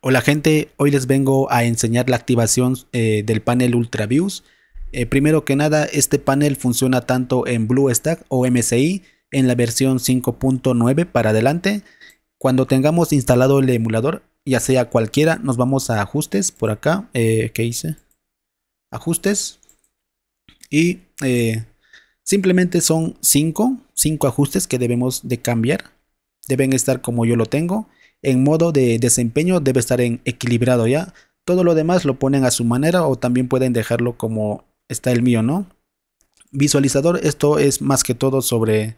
Hola gente, hoy les vengo a enseñar la activación eh, del panel ultra views eh, primero que nada, este panel funciona tanto en BlueStack o MSI en la versión 5.9 para adelante. Cuando tengamos instalado el emulador, ya sea cualquiera, nos vamos a ajustes por acá. Eh, ¿Qué hice? Ajustes. Y simplemente son 5, ajustes que debemos de cambiar. Deben estar como yo lo tengo en modo de desempeño debe estar en equilibrado ya. Todo lo demás lo ponen a su manera o también pueden dejarlo como está el mío, ¿no? Visualizador, esto es más que todo sobre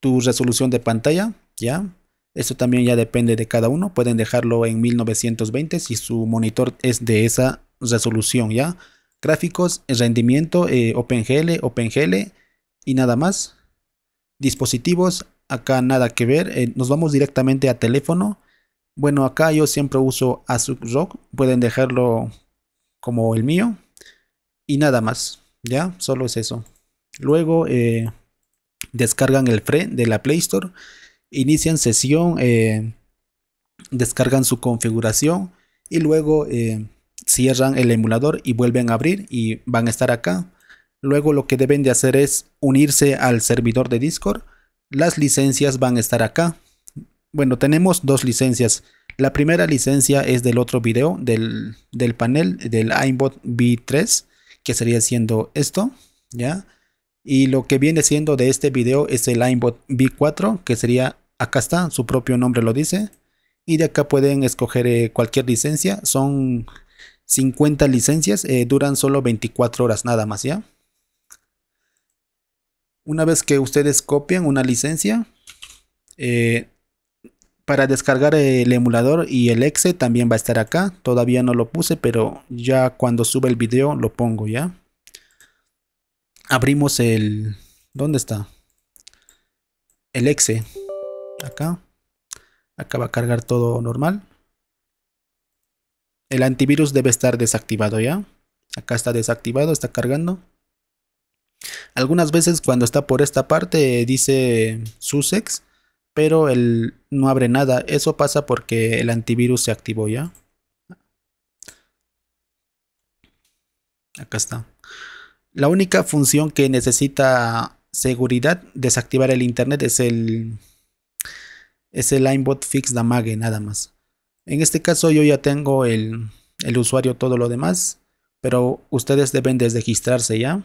tu resolución de pantalla, ¿ya? Esto también ya depende de cada uno, pueden dejarlo en 1920 si su monitor es de esa resolución, ¿ya? Gráficos, rendimiento, eh, OpenGL, OpenGL y nada más. Dispositivos, Acá nada que ver. Eh, nos vamos directamente a teléfono. Bueno, acá yo siempre uso su Rock. Pueden dejarlo como el mío. Y nada más. Ya, solo es eso. Luego eh, descargan el FRE de la Play Store. Inician sesión. Eh, descargan su configuración. Y luego cierran el emulador y vuelven a abrir y van a estar acá. Luego lo que deben de hacer es unirse al servidor de Discord las licencias van a estar acá. Bueno, tenemos dos licencias. La primera licencia es del otro video, del, panel, del aimbot V3, que sería siendo esto, ¿ya? Y lo que viene siendo de este video es el aimbot V4, que sería, acá está, su propio nombre lo dice. Y de acá pueden escoger eh, cualquier licencia, son 50 licencias, eh, duran solo 24 horas nada más, ¿ya? Una vez que ustedes copian una licencia, eh, para descargar el emulador y el exe también va a estar acá. Todavía no lo puse, pero ya cuando suba el video lo pongo ya. Abrimos el... ¿Dónde está? El exe. Acá. Acá va a cargar todo normal. El antivirus debe estar desactivado ya. Acá está desactivado, está cargando. Algunas veces cuando está por esta parte dice Sussex, pero él no abre nada. Eso pasa porque el antivirus se activó ya. Acá está. La única función que necesita seguridad desactivar el internet es el es el linebot fix damage nada más. En este caso yo ya tengo el, el usuario todo lo demás, pero ustedes deben Desregistrarse ya.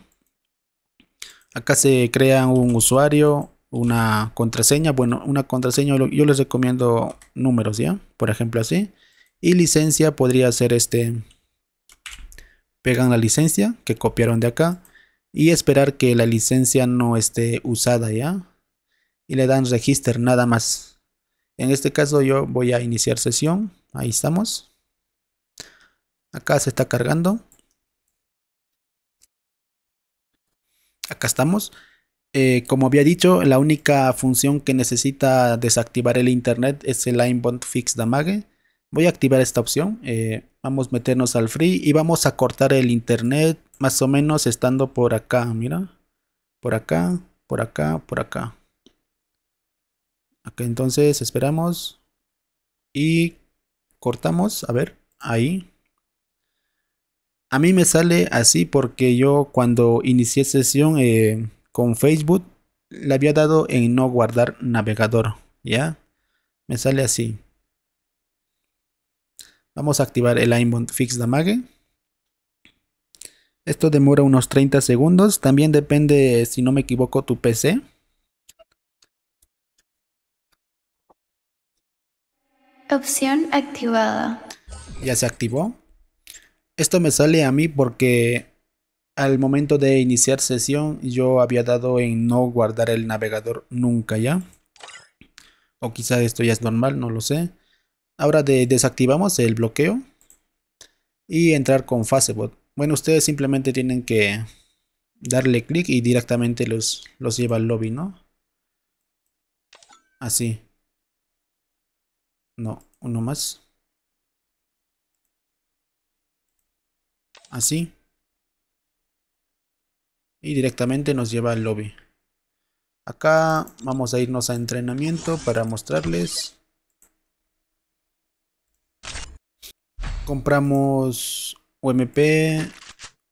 Acá se crea un usuario, una contraseña. Bueno, una contraseña yo les recomiendo números, ¿ya? Por ejemplo, así. Y licencia podría ser este. Pegan la licencia que copiaron de acá. Y esperar que la licencia no esté usada, ¿ya? Y le dan register, nada más. En este caso yo voy a iniciar sesión. Ahí estamos. Acá se está cargando. acá estamos. Eh, como había dicho, la única función que necesita desactivar el internet es el bond Fix Damage. Voy a activar esta opción. Eh, vamos a meternos al free y vamos a cortar el internet más o menos estando por acá. Mira, por acá, por acá, por acá. entonces esperamos y cortamos. A ver, ahí. A mí me sale así porque yo cuando inicié sesión eh, con Facebook le había dado en no guardar navegador, ¿ya? Me sale así. Vamos a activar el Inbound Fix Damage. Esto demora unos 30 segundos. También depende, si no me equivoco, tu PC. Opción activada. Ya se activó. Esto me sale a mí porque al momento de iniciar sesión yo había dado en no guardar el navegador nunca ya. O quizá esto ya es normal, no lo sé. Ahora desactivamos el bloqueo y entrar con Facebook Bueno, ustedes simplemente tienen que darle clic y directamente los, los lleva al lobby, ¿no? Así. No, uno más. así. Y directamente nos lleva al lobby. Acá vamos a irnos a entrenamiento para mostrarles. Compramos UMP,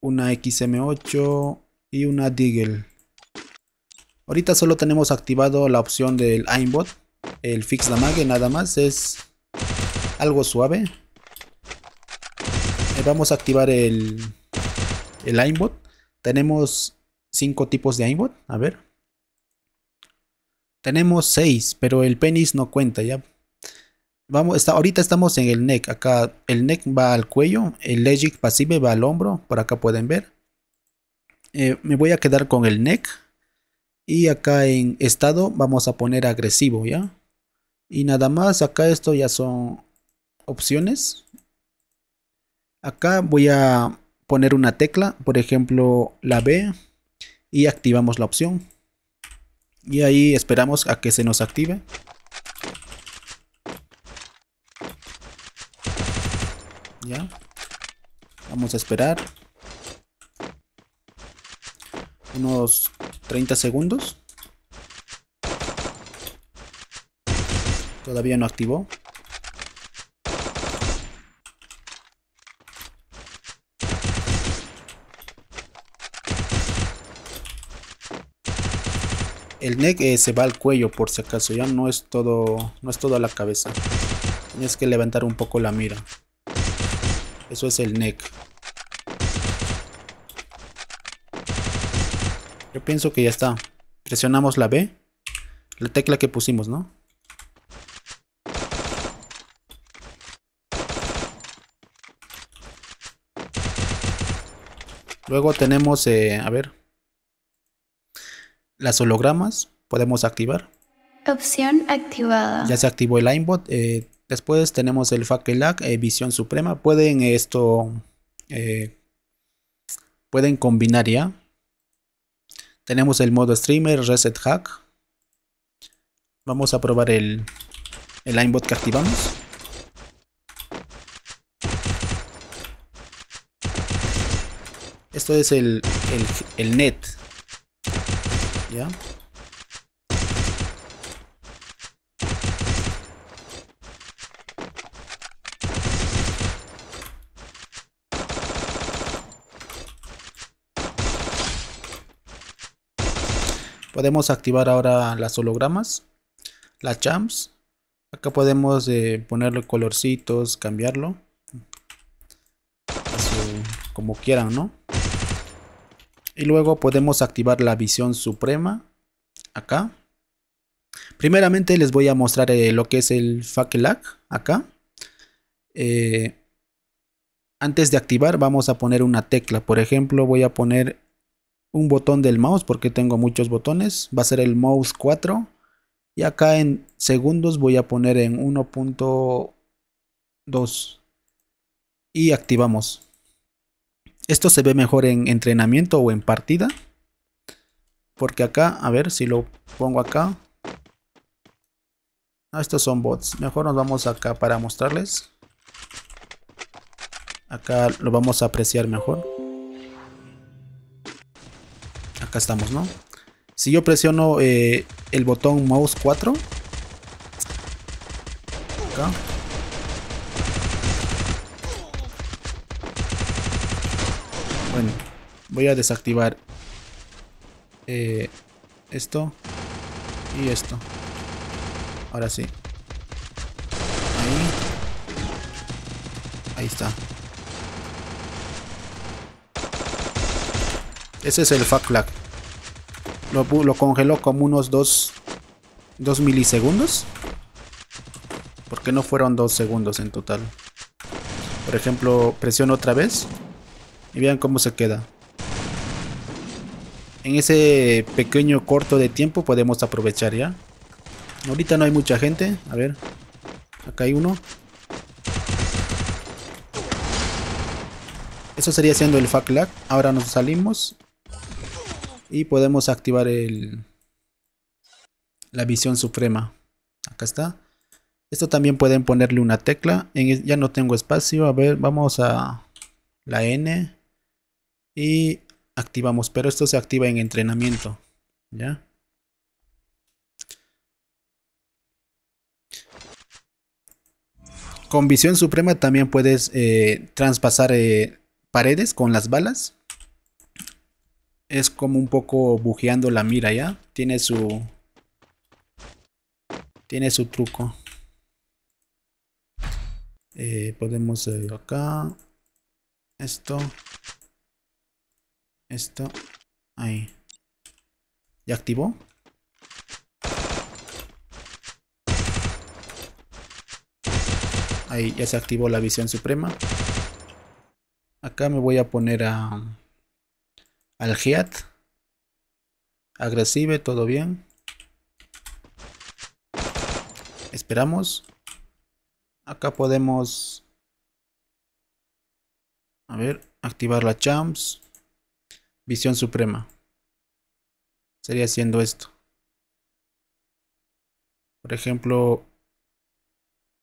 una XM8 y una Deagle. Ahorita solo tenemos activado la opción del aimbot, el fix damage nada más, es algo suave vamos a activar el, el aimbot. Tenemos cinco tipos de aimbot. A ver. Tenemos seis, pero el penis no cuenta ya. Vamos, está, ahorita estamos en el neck. Acá el neck va al cuello. El legic pasive va al hombro. Por acá pueden ver. Eh, me voy a quedar con el neck. Y acá en estado vamos a poner agresivo, ¿ya? Y nada más, acá esto ya son opciones. Acá voy a poner una tecla, por ejemplo la B, y activamos la opción. Y ahí esperamos a que se nos active. Ya. Vamos a esperar unos 30 segundos. Todavía no activó. El neck eh, se va al cuello por si acaso, ya no es todo no es toda la cabeza. Tienes que levantar un poco la mira. Eso es el neck. Yo pienso que ya está. Presionamos la B. La tecla que pusimos, ¿no? Luego tenemos, eh, a ver, las hologramas, podemos activar. Opción activada. Ya se activó el aimbot. Eh, después tenemos el fuck eh, visión suprema. Pueden esto... Eh, pueden combinar ya. Tenemos el modo streamer, reset hack. Vamos a probar el, el aimbot que activamos. Esto es el, el net Podemos activar ahora las hologramas, las champs. Acá podemos eh, ponerle colorcitos, cambiarlo. como quieran, ¿no? Y luego podemos activar la visión suprema acá. Primeramente les voy a mostrar eh, lo que es el lag. acá. Eh, antes de activar vamos a poner una tecla. Por ejemplo voy a poner un botón del mouse porque tengo muchos botones. Va a ser el mouse 4. Y acá en segundos voy a poner en 1.2. Y activamos. Esto se ve mejor en entrenamiento o en partida. Porque acá, a ver si lo pongo acá. No, estos son bots. Mejor nos vamos acá para mostrarles. Acá lo vamos a apreciar mejor. Acá estamos, ¿no? Si yo presiono eh, el botón mouse 4. Acá. Voy a desactivar eh, esto y esto. Ahora sí. Ahí. Ahí está. Ese es el Fuck Flag. Lo, congeló como unos 2 dos, milisegundos. Porque no fueron 2 segundos en total. Por ejemplo, presiono otra vez. Y vean cómo se queda en ese pequeño corto de tiempo podemos aprovechar ya. Ahorita no hay mucha gente. A ver. Acá hay uno. Eso sería siendo el lag. Ahora nos salimos. Y podemos activar el... La visión suprema. Acá está. Esto también pueden ponerle una tecla. ya no tengo espacio. A ver, vamos a la N. Y activamos, pero esto se activa en entrenamiento, ¿ya? Con visión suprema también puedes eh, traspasar eh, paredes con las balas. Es como un poco bujeando la mira, ¿ya? Tiene su... Tiene su truco. Eh, podemos acá. Esto. Esto. Ahí. ¿Ya activó? Ahí ya se activó la visión suprema. Acá me voy a poner a... Al Giat. Agresive, todo bien. Esperamos. Acá podemos... A ver, activar la champs visión suprema. Sería haciendo esto. Por ejemplo,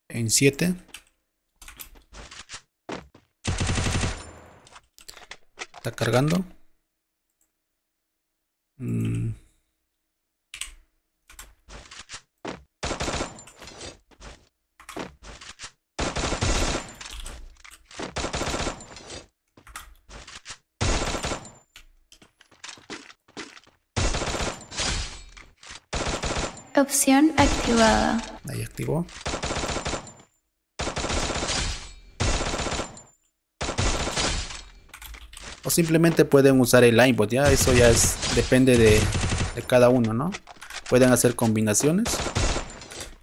en 7. Está cargando. Mm. Opción activada. Ahí activó. O simplemente pueden usar el linebot, pues ya eso ya es depende de, cada uno, ¿no? Pueden hacer combinaciones.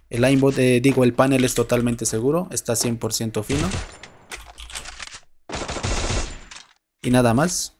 El linebot, eh, digo, el panel es totalmente seguro, está 100% fino. Y nada más.